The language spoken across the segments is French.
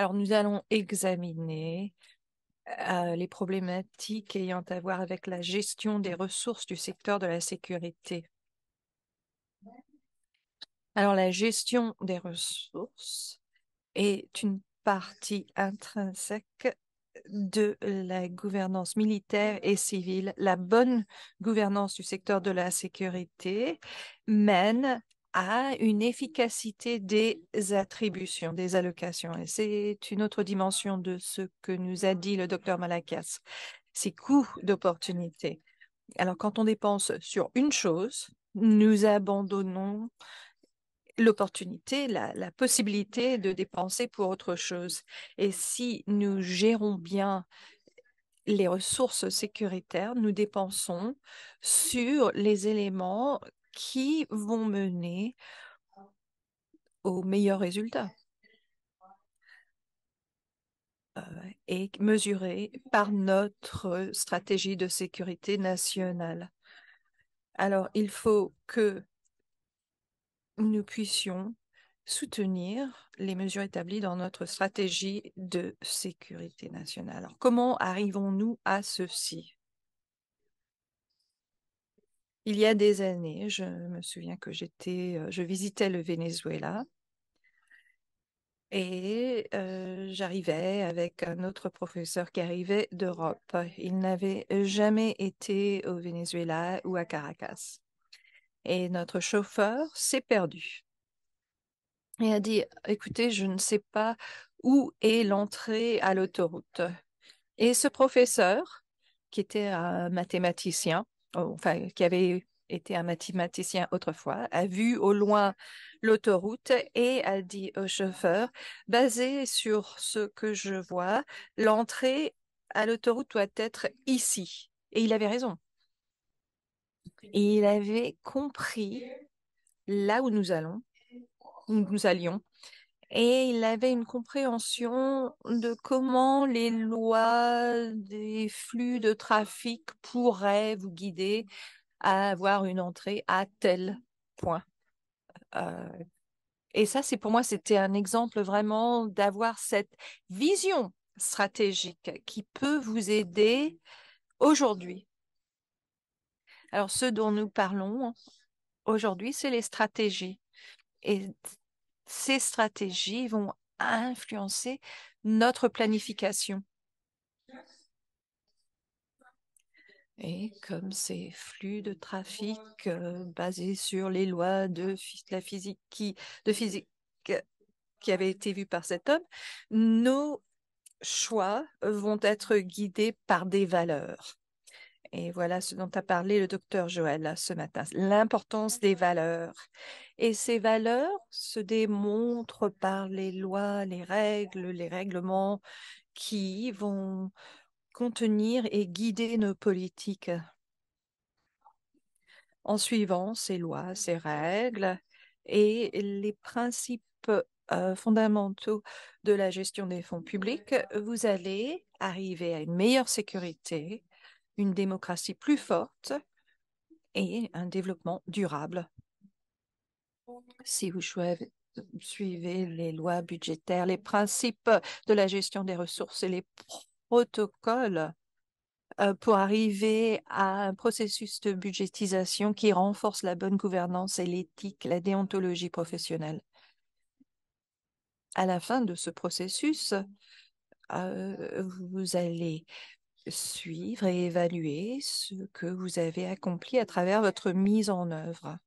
Alors, nous allons examiner euh, les problématiques ayant à voir avec la gestion des ressources du secteur de la sécurité. Alors, la gestion des ressources est une partie intrinsèque de la gouvernance militaire et civile. La bonne gouvernance du secteur de la sécurité mène à une efficacité des attributions, des allocations. Et c'est une autre dimension de ce que nous a dit le docteur Malakas, ces coûts d'opportunité. Alors quand on dépense sur une chose, nous abandonnons l'opportunité, la, possibilité de dépenser pour autre chose. Et si nous gérons bien les ressources sécuritaires, nous dépensons sur les éléments qui vont mener aux meilleurs résultats euh, et mesurés par notre stratégie de sécurité nationale. Alors, il faut que nous puissions soutenir les mesures établies dans notre stratégie de sécurité nationale. Alors, comment arrivons-nous à ceci il y a des années, je me souviens que j'étais, euh, je visitais le Venezuela et euh, j'arrivais avec un autre professeur qui arrivait d'Europe. Il n'avait euh, jamais été au Venezuela ou à Caracas. Et notre chauffeur s'est perdu Il a dit, écoutez, je ne sais pas où est l'entrée à l'autoroute. Et ce professeur, qui était un mathématicien, Oh, enfin, qui avait été un mathématicien autrefois, a vu au loin l'autoroute et a dit au chauffeur, basé sur ce que je vois, l'entrée à l'autoroute doit être ici. Et il avait raison. Et il avait compris là où nous allons, où nous allions, et il avait une compréhension de comment les lois des flux de trafic pourraient vous guider à avoir une entrée à tel point. Euh, et ça, c'est pour moi, c'était un exemple vraiment d'avoir cette vision stratégique qui peut vous aider aujourd'hui. Alors, ce dont nous parlons aujourd'hui, c'est les stratégies. Et ces stratégies vont influencer notre planification. Et comme ces flux de trafic euh, basés sur les lois de la physique qui, de physique euh, qui avaient été vues par cet homme, nos choix vont être guidés par des valeurs. Et voilà ce dont a parlé le docteur Joël ce matin, l'importance des valeurs. Et ces valeurs se démontrent par les lois, les règles, les règlements qui vont contenir et guider nos politiques. En suivant ces lois, ces règles et les principes euh, fondamentaux de la gestion des fonds publics, vous allez arriver à une meilleure sécurité une démocratie plus forte et un développement durable. Si vous suivez les lois budgétaires, les principes de la gestion des ressources et les protocoles euh, pour arriver à un processus de budgétisation qui renforce la bonne gouvernance et l'éthique, la déontologie professionnelle. À la fin de ce processus, euh, vous allez suivre et évaluer ce que vous avez accompli à travers votre mise en œuvre.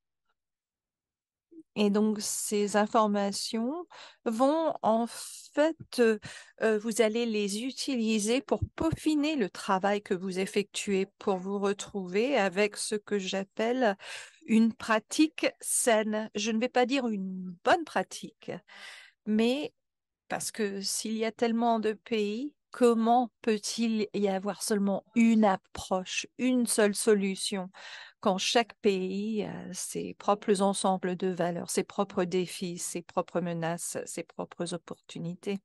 Et donc, ces informations vont en fait, euh, euh, vous allez les utiliser pour peaufiner le travail que vous effectuez, pour vous retrouver avec ce que j'appelle une pratique saine. Je ne vais pas dire une bonne pratique, mais parce que s'il y a tellement de pays, comment peut-il y avoir seulement une approche, une seule solution, quand chaque pays a ses propres ensembles de valeurs, ses propres défis, ses propres menaces, ses propres opportunités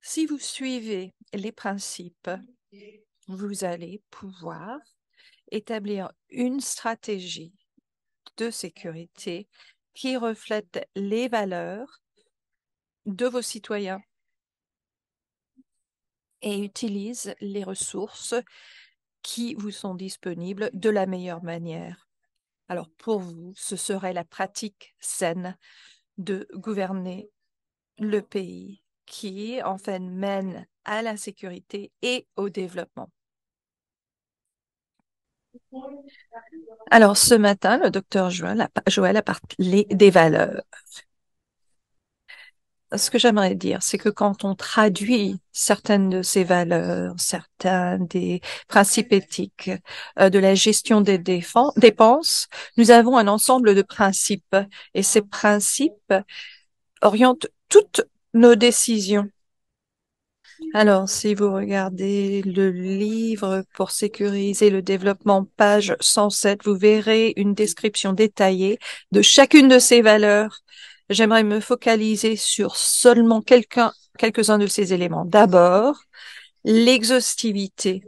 Si vous suivez les principes, vous allez pouvoir établir une stratégie de sécurité qui reflète les valeurs de vos citoyens et utilise les ressources qui vous sont disponibles de la meilleure manière. Alors pour vous, ce serait la pratique saine de gouverner le pays qui en fait mène à la sécurité et au développement. Alors ce matin, le docteur Joël a, parlé des valeurs ce que j'aimerais dire, c'est que quand on traduit certaines de ces valeurs, certains des principes éthiques euh, de la gestion des dépenses, nous avons un ensemble de principes et ces principes orientent toutes nos décisions. Alors, si vous regardez le livre pour sécuriser le développement, page 107, vous verrez une description détaillée de chacune de ces valeurs j'aimerais me focaliser sur seulement quelques-uns de ces éléments. D'abord, l'exhaustivité.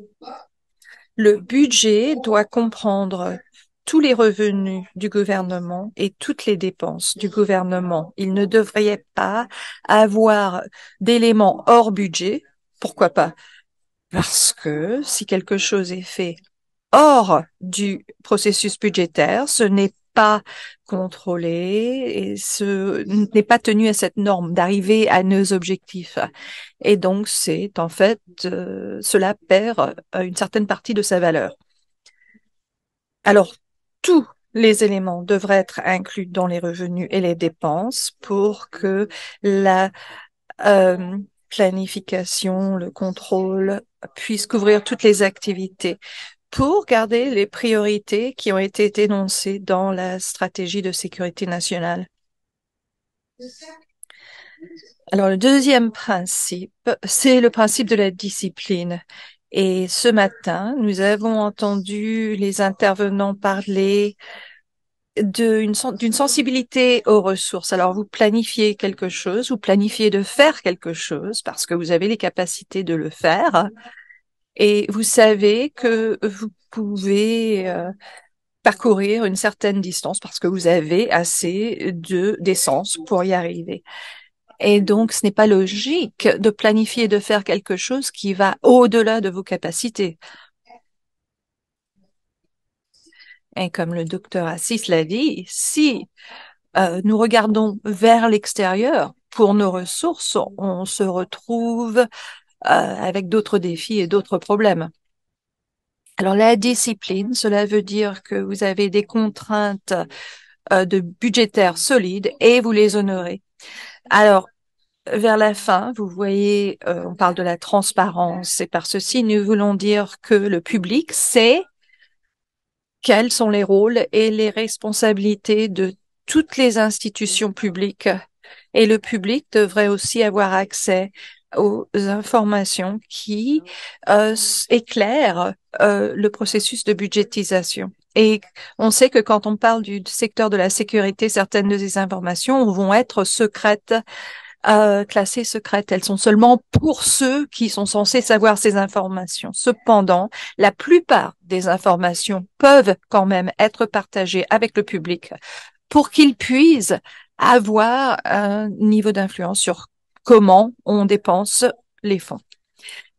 Le budget doit comprendre tous les revenus du gouvernement et toutes les dépenses du gouvernement. Il ne devrait pas avoir d'éléments hors budget. Pourquoi pas Parce que si quelque chose est fait hors du processus budgétaire, ce n'est pas contrôlé et n'est pas tenu à cette norme d'arriver à nos objectifs. Et donc, c'est en fait, euh, cela perd euh, une certaine partie de sa valeur. Alors, tous les éléments devraient être inclus dans les revenus et les dépenses pour que la euh, planification, le contrôle puisse couvrir toutes les activités pour garder les priorités qui ont été énoncées dans la stratégie de sécurité nationale. Alors, le deuxième principe, c'est le principe de la discipline. Et ce matin, nous avons entendu les intervenants parler d'une sensibilité aux ressources. Alors, vous planifiez quelque chose, vous planifiez de faire quelque chose parce que vous avez les capacités de le faire et vous savez que vous pouvez euh, parcourir une certaine distance parce que vous avez assez de d'essence pour y arriver. Et donc, ce n'est pas logique de planifier de faire quelque chose qui va au-delà de vos capacités. Et comme le docteur Assis l'a dit, si euh, nous regardons vers l'extérieur pour nos ressources, on se retrouve euh, avec d'autres défis et d'autres problèmes. Alors la discipline, cela veut dire que vous avez des contraintes euh, de budgétaires solides et vous les honorez. Alors vers la fin, vous voyez, euh, on parle de la transparence et par ceci, nous voulons dire que le public sait quels sont les rôles et les responsabilités de toutes les institutions publiques et le public devrait aussi avoir accès aux informations qui ah. euh, éclairent euh, le processus de budgétisation. Et on sait que quand on parle du secteur de la sécurité, certaines de ces informations vont être secrètes. Euh, classées secrètes. Elles sont seulement pour ceux qui sont censés savoir ces informations. Cependant, la plupart des informations peuvent quand même être partagées avec le public pour qu'ils puissent avoir un niveau d'influence sur comment on dépense les fonds.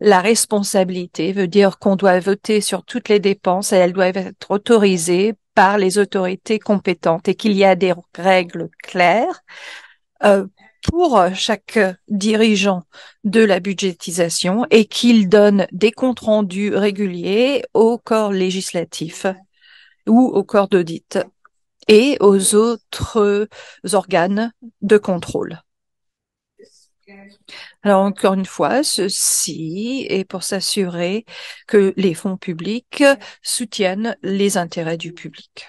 La responsabilité veut dire qu'on doit voter sur toutes les dépenses et elles doivent être autorisées par les autorités compétentes et qu'il y a des règles claires euh, pour chaque dirigeant de la budgétisation et qu'il donne des comptes rendus réguliers au corps législatif ou au corps d'audit et aux autres organes de contrôle. Alors encore une fois, ceci est pour s'assurer que les fonds publics soutiennent les intérêts du public.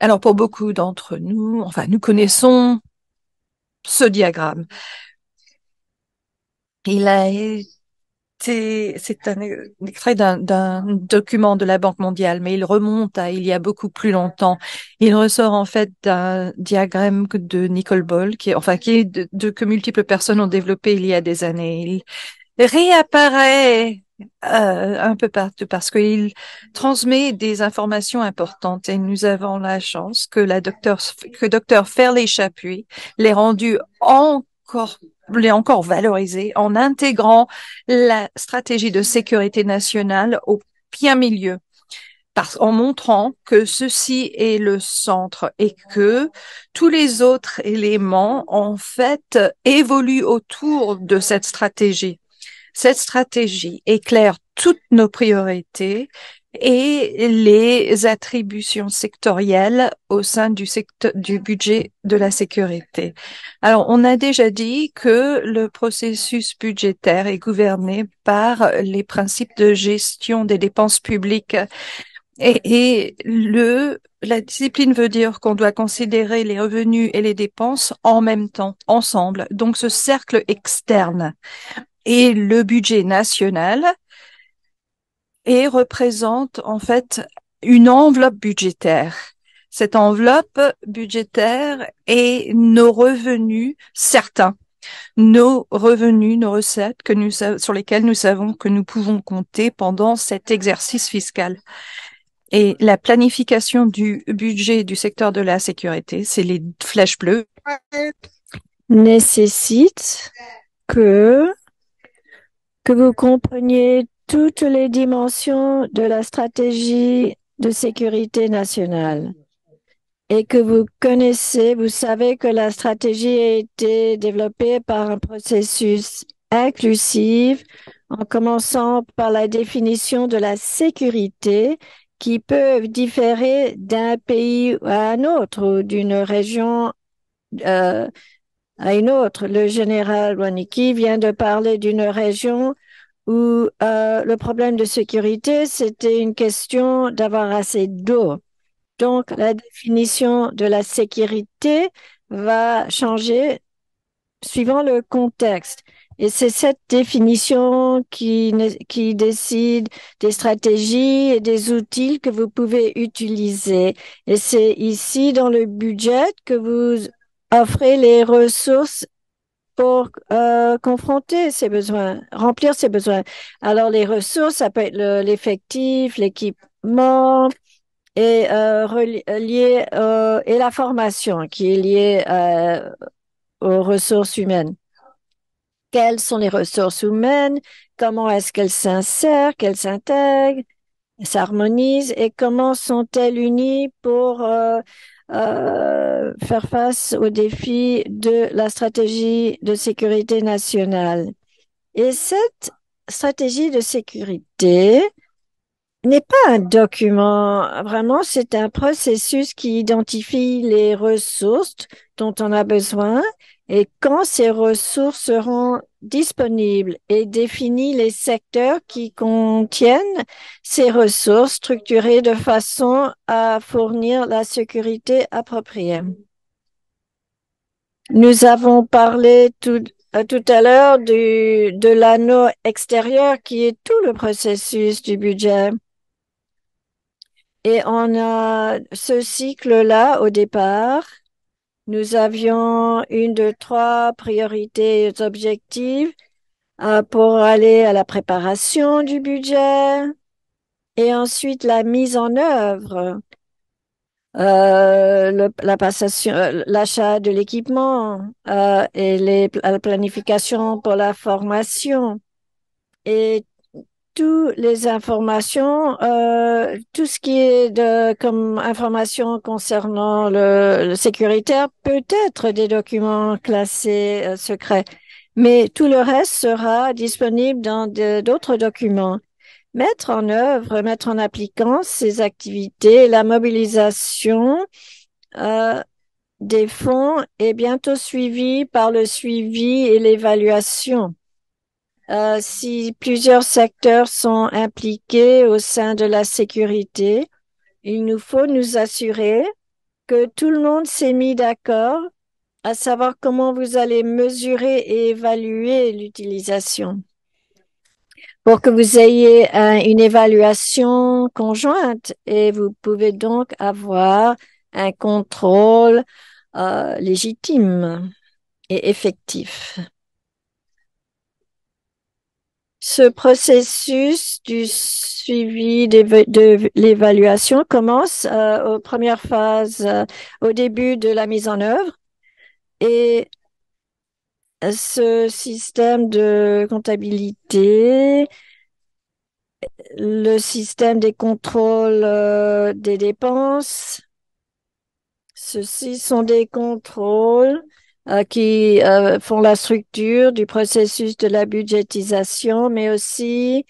Alors pour beaucoup d'entre nous, enfin nous connaissons ce diagramme. Il a été c'est un, extrait d'un document de la Banque mondiale, mais il remonte à il y a beaucoup plus longtemps. Il ressort en fait d'un diagramme de Nicole Boll, qui est, enfin qui est de, que multiples personnes ont développé il y a des années. Il réapparaît euh, un peu partout parce qu'il transmet des informations importantes et nous avons la chance que la docteur que docteur Ferley Chapuis l'ait rendu encore les encore valoriser en intégrant la stratégie de sécurité nationale au bien milieu. Parce, en montrant que ceci est le centre et que tous les autres éléments, en fait, évoluent autour de cette stratégie. Cette stratégie éclaire toutes nos priorités et les attributions sectorielles au sein du secteur, du budget de la sécurité. Alors, on a déjà dit que le processus budgétaire est gouverné par les principes de gestion des dépenses publiques et, et le la discipline veut dire qu'on doit considérer les revenus et les dépenses en même temps, ensemble. Donc, ce cercle externe et le budget national et représente en fait une enveloppe budgétaire. Cette enveloppe budgétaire est nos revenus certains, nos revenus, nos recettes que nous, sur lesquelles nous savons que nous pouvons compter pendant cet exercice fiscal. Et la planification du budget du secteur de la sécurité, c'est les flèches bleues, nécessite que que vous compreniez toutes les dimensions de la stratégie de sécurité nationale et que vous connaissez, vous savez que la stratégie a été développée par un processus inclusif en commençant par la définition de la sécurité qui peut différer d'un pays à un autre ou d'une région euh, à une autre. Le général Waniki vient de parler d'une région où euh, le problème de sécurité, c'était une question d'avoir assez d'eau. Donc, la définition de la sécurité va changer suivant le contexte. Et c'est cette définition qui, qui décide des stratégies et des outils que vous pouvez utiliser. Et c'est ici dans le budget que vous offrez les ressources pour euh, confronter ses besoins, remplir ses besoins. Alors les ressources, ça peut être l'effectif, l'équipement et euh, relié euh, et la formation qui est liée aux ressources humaines. Quelles sont les ressources humaines Comment est-ce qu'elles s'insèrent Qu'elles s'intègrent S'harmonisent Et comment sont-elles unies pour euh, faire face aux défis de la stratégie de sécurité nationale. Et cette stratégie de sécurité n'est pas un document, vraiment, c'est un processus qui identifie les ressources dont on a besoin et quand ces ressources seront disponible et définit les secteurs qui contiennent ces ressources structurées de façon à fournir la sécurité appropriée. Nous avons parlé tout, euh, à l'heure de l'anneau extérieur qui est tout le processus du budget. Et on a ce cycle-là au départ nous avions une, deux, trois priorités objectives euh, pour aller à la préparation du budget et ensuite la mise en œuvre, euh, la euh, l'achat de l'équipement et les, la planification pour la formation. Et toutes les informations, euh, tout ce qui est comme information concernant le, sécuritaire, peut-être des documents classés euh, secrets, mais tout le reste sera disponible dans d'autres documents. Mettre en œuvre, mettre en appliquant ces activités, la mobilisation euh, des fonds est bientôt suivi par le suivi et l'évaluation. Euh, si plusieurs secteurs sont impliqués au sein de la sécurité, il nous faut nous assurer que tout le monde s'est mis d'accord à savoir comment vous allez mesurer et évaluer l'utilisation pour que vous ayez euh, une évaluation conjointe et vous pouvez donc avoir un contrôle euh, légitime et effectif. Ce processus du suivi de l'évaluation commence euh, aux premières phases, euh, au début de la mise en œuvre. Et euh, ce système de comptabilité, le système des contrôles des dépenses, ceci sont des contrôles euh, qui euh, font la structure du processus de la budgétisation, mais aussi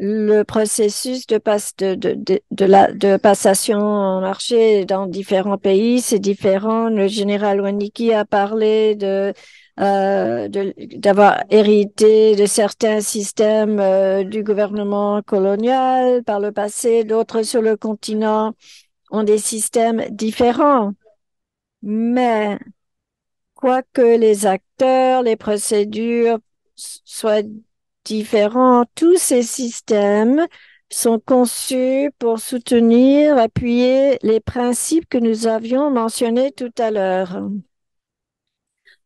le processus de, passe, de, de, de, la, de passation en marché dans différents pays, c'est différent. Le général Waniki a parlé de euh, d'avoir hérité de certains systèmes euh, du gouvernement colonial par le passé, d'autres sur le continent ont des systèmes différents. Mais quoique les acteurs, les procédures soient différents, tous ces systèmes sont conçus pour soutenir, appuyer les principes que nous avions mentionnés tout à l'heure.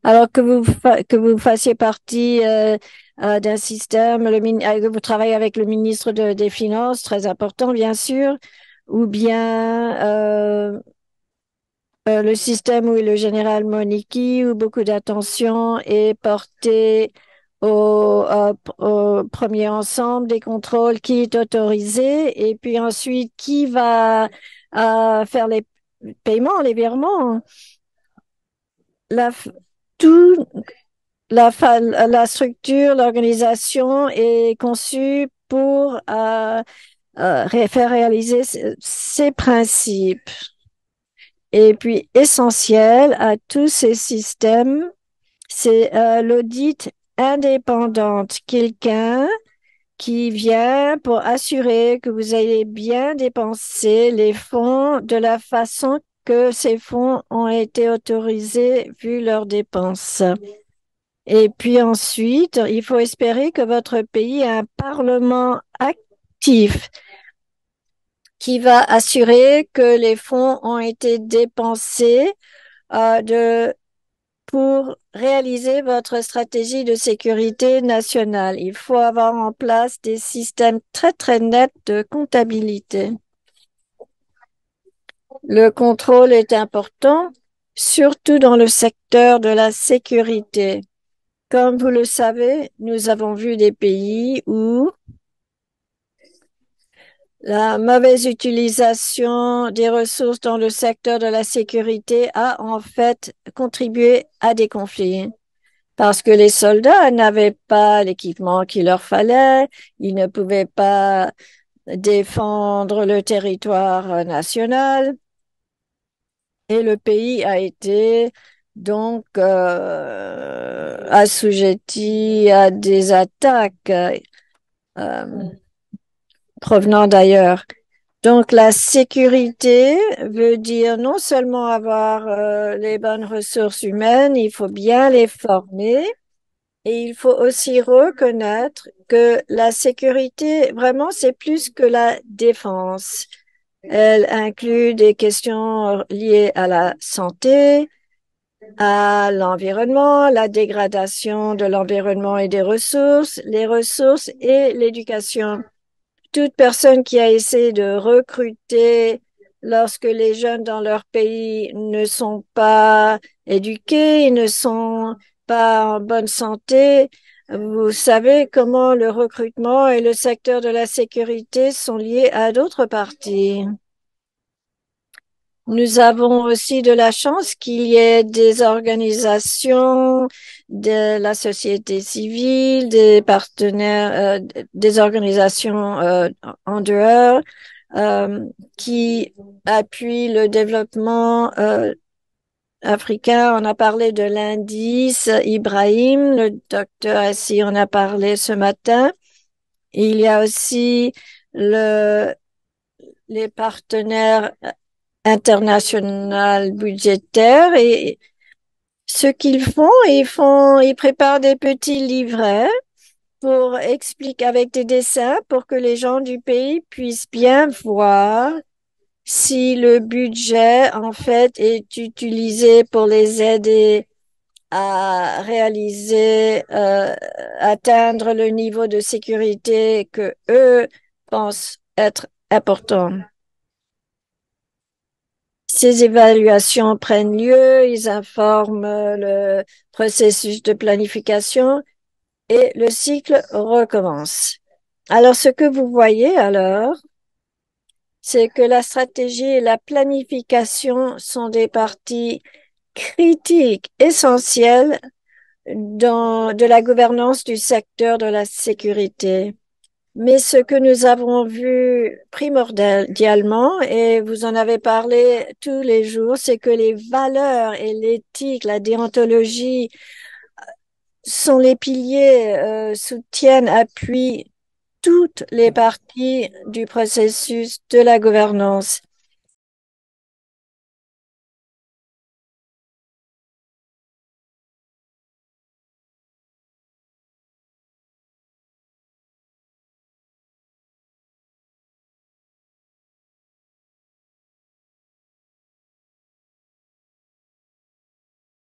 Alors que vous que vous fassiez partie euh, euh, d'un système, le, euh, que vous travaillez avec le ministre des Finances, très important bien sûr, ou bien euh, le système où le général Moniki, où beaucoup d'attention est portée euh, au, premier ensemble des contrôles qui est autorisé, et puis ensuite qui va euh, faire les paiements, les virements. La, tout, la, la structure, l'organisation est conçue pour faire réaliser ces principes. Et puis, essentiel à tous ces systèmes, c'est euh, l'audit indépendante, quelqu'un qui vient pour assurer que vous avez bien dépensé les fonds de la façon que ces fonds ont été autorisés vu leurs dépenses. Et puis ensuite, il faut espérer que votre pays a un parlement actif qui va assurer que les fonds ont été dépensés euh, de, pour réaliser votre stratégie de sécurité nationale. Il faut avoir en place des systèmes très très nets de comptabilité. Le contrôle est important, surtout dans le secteur de la sécurité. Comme vous le savez, nous avons vu des pays où la mauvaise utilisation des ressources dans le secteur de la sécurité a en fait contribué à des conflits parce que les soldats n'avaient pas l'équipement qu'il leur fallait, ils ne pouvaient pas défendre le territoire national et le pays a été donc euh, assujetti à des attaques. Euh, mm provenant d'ailleurs. Donc la sécurité veut dire non seulement avoir euh, les bonnes ressources humaines, il faut bien les former et il faut aussi reconnaître que la sécurité vraiment c'est plus que la défense. Elle inclut des questions liées à la santé, à l'environnement, la dégradation de l'environnement et des ressources, les ressources et l'éducation toute personne qui a essayé de recruter lorsque les jeunes dans leur pays ne sont pas éduqués, ne sont pas en bonne santé, vous savez comment le recrutement et le secteur de la sécurité sont liés à d'autres parties. Nous avons aussi de la chance qu'il y ait des organisations de la société civile, des partenaires, euh, des organisations euh, en dehors euh, qui appuient le développement africain. On a parlé de l'indice Ibrahim, le docteur Assi en a parlé ce matin. Il y a aussi le, les partenaires international budgétaire et ce qu'ils font, ils font, ils préparent des petits livrets pour expliquer avec des dessins pour que les gens du pays puissent bien voir si le budget en fait est utilisé pour les aider à réaliser, euh, atteindre le niveau de sécurité que eux pensent être important. Ces évaluations prennent lieu, ils informent euh, le processus de planification et le cycle recommence. Alors ce que vous voyez alors, c'est que la stratégie et la planification sont des parties critiques essentielles dans, de la gouvernance du secteur de la sécurité. Mais ce que nous avons vu primordialement, et vous en avez parlé tous les jours, c'est que les valeurs et l'éthique, la déontologie euh, sont les piliers, euh, soutiennent, appuient toutes les parties du processus de la gouvernance.